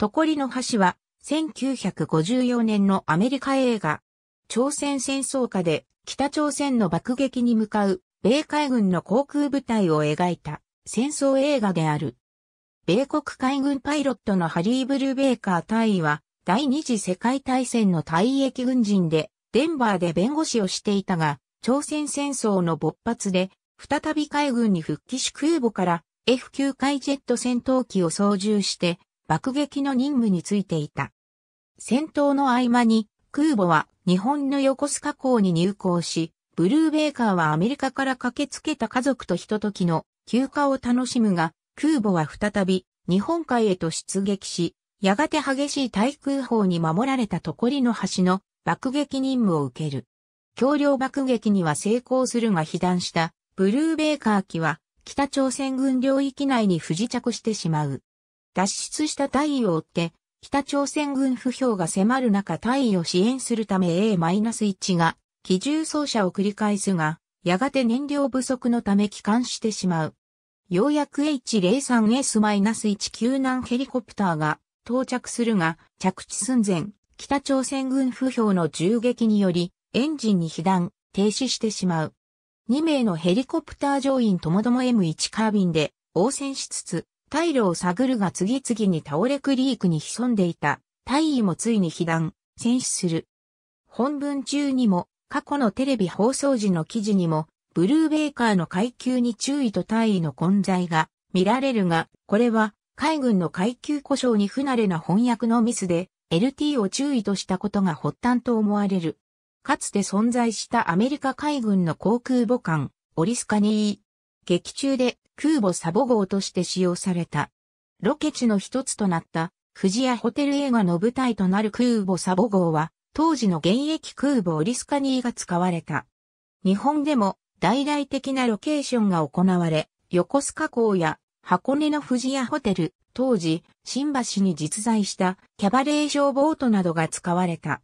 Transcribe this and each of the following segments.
とこりの橋は、1954年のアメリカ映画、朝鮮戦争下で北朝鮮の爆撃に向かう米海軍の航空部隊を描いた戦争映画である。米国海軍パイロットのハリー・ブル・ーベーカー大尉は第二次世界大戦の退役軍人でデンバーで弁護士をしていたが朝鮮戦争の勃発で再び海軍に復帰し空母から F9 回ジェット戦闘機を操縦して爆撃の任務についていた。戦闘の合間に空母は日本の横須賀港に入港し、ブルーベーカーはアメリカから駆けつけた家族とひとときの休暇を楽しむが、空母は再び日本海へと出撃し、やがて激しい対空砲に守られたとこりの橋の爆撃任務を受ける。橋梁爆撃には成功するが被弾したブルーベーカー機は北朝鮮軍領域内に不時着してしまう。脱出した大尉を追って、北朝鮮軍不評が迫る中大尉を支援するため A-1 が、機銃操車を繰り返すが、やがて燃料不足のため帰還してしまう。ようやく H03S-1 救難ヘリコプターが到着するが、着地寸前、北朝鮮軍不評の銃撃により、エンジンに被弾、停止してしまう。2名のヘリコプター乗員ともども M1 カービンで応戦しつつ、退路を探るが次々に倒れクリークに潜んでいた、大尉もついに被弾、戦死する。本文中にも、過去のテレビ放送時の記事にも、ブルーベイカーの階級に注意と大尉の混在が見られるが、これは海軍の階級故障に不慣れな翻訳のミスで、LT を注意としたことが発端と思われる。かつて存在したアメリカ海軍の航空母艦、オリスカニー。劇中で空母サボ号として使用された。ロケ地の一つとなった富士屋ホテル映画の舞台となる空母サボ号は、当時の現役空母オリスカニーが使われた。日本でも大々的なロケーションが行われ、横須賀港や箱根の富士屋ホテル、当時、新橋に実在したキャバレー上ボートなどが使われた。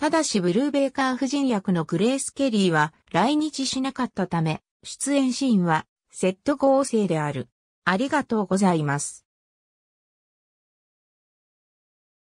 ただしブルーベーカー夫人役のグレース・ケリーは来日しなかったため、出演シーンはセット構成である。ありがとうございます。